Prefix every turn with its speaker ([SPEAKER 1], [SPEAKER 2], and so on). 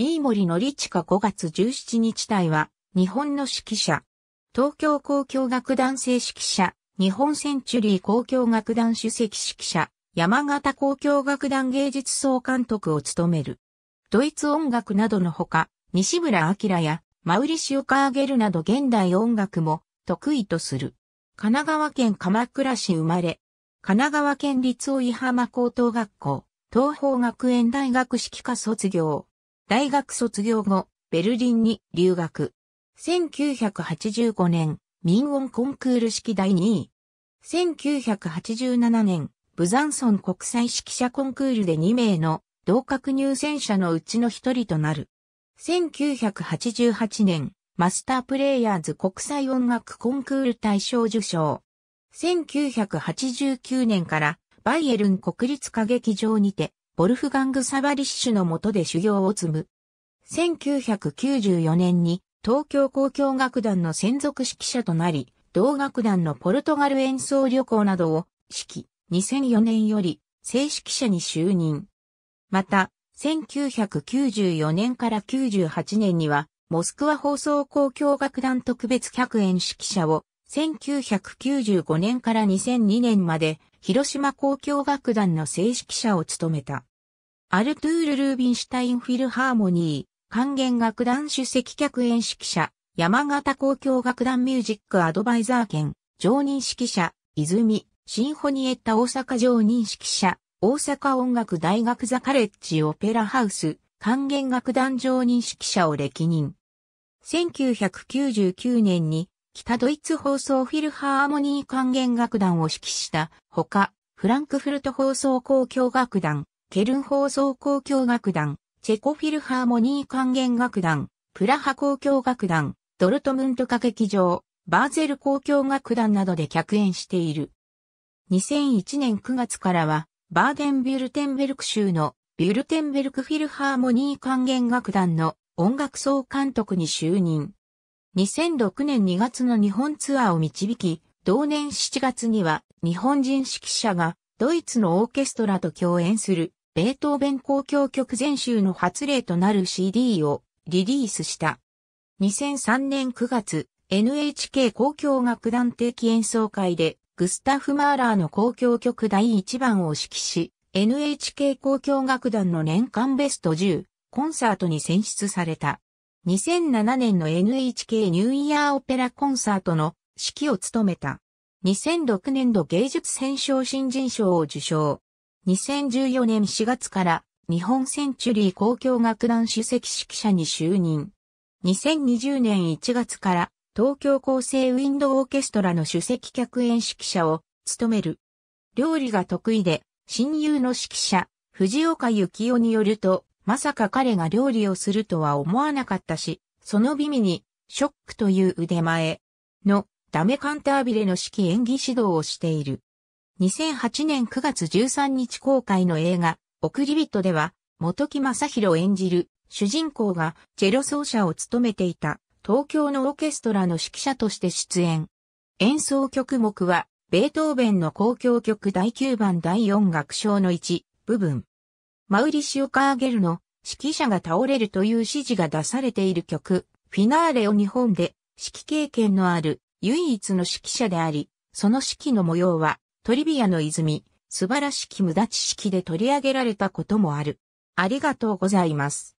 [SPEAKER 1] 飯森のりちか5月17日隊は、日本の指揮者。東京交響楽団正指揮者、日本センチュリー交響楽団主席指揮者、山形交響楽団芸術総監督を務める。ドイツ音楽などのほか、西村明やマウリシオ・カーゲルなど現代音楽も得意とする。神奈川県鎌倉市生まれ、神奈川県立井浜高等学校、東方学園大学指揮科卒業。大学卒業後、ベルリンに留学。1985年、民音コンクール式第2位。1987年、ブザンソン国際指揮者コンクールで2名の同格入選者のうちの一人となる。1988年、マスタープレイヤーズ国際音楽コンクール大賞受賞。1989年からバイエルン国立歌劇場にてボルフガング・サバリッシュの下で修行を積む。1994年に東京交響楽団の専属指揮者となり、同楽団のポルトガル演奏旅行などを指揮、2004年より正指揮者に就任。また、1994年から98年には、モスクワ放送交響楽団特別客演指揮者を、1995年から2002年まで、広島交響楽団の正指揮者を務めた。アルトゥール・ルービンシュタイン・フィルハーモニー、管弦楽団主席客演指揮者、山形交響楽団ミュージックアドバイザー兼、常任指揮者、泉、シンフォニエッタ大阪常任指揮者、大阪音楽大学ザカレッジオペラハウス、管弦楽団常任指揮者を歴任。1999年に北ドイツ放送フィルハーモニー管弦楽団を指揮したほか、フランクフルト放送交響楽団、ケルン放送交響楽団、チェコフィルハーモニー管弦楽団、プラハ交響楽団、ドルトムント歌劇場、バーゼル交響楽団などで客演している。2001年9月からは、バーデン・ビュルテンベルク州のビュルテンベルクフィルハーモニー管弦楽団の音楽総監督に就任。2006年2月の日本ツアーを導き、同年7月には日本人指揮者がドイツのオーケストラと共演するベートーベン公共曲全集の発令となる CD をリリースした。2003年9月、NHK 交響楽団定期演奏会で、グスタフ・マーラーの交響曲第1番を指揮し、NHK 交響楽団の年間ベスト10コンサートに選出された。2007年の NHK ニューイヤーオペラコンサートの指揮を務めた。2006年度芸術選奨新人賞を受賞。2014年4月から日本センチュリー交響楽団主席指揮者に就任。2020年1月から東京厚生ウィンドオーケストラの主席客演指揮者を務める。料理が得意で、親友の指揮者、藤岡幸雄によると、まさか彼が料理をするとは思わなかったし、その美味に、ショックという腕前のダメカンタービレの指揮演技指導をしている。2008年9月13日公開の映画、送り人では、元木正宏演じる主人公がチェロ奏者を務めていた東京のオーケストラの指揮者として出演。演奏曲目は、ベートーベンの公共曲第9番第4楽章の1部分。マウリシオ・カーゲルの指揮者が倒れるという指示が出されている曲、フィナーレを日本で指揮経験のある唯一の指揮者であり、その指揮の模様はトリビアの泉、素晴らしき無駄知識で取り上げられたこともある。ありがとうございます。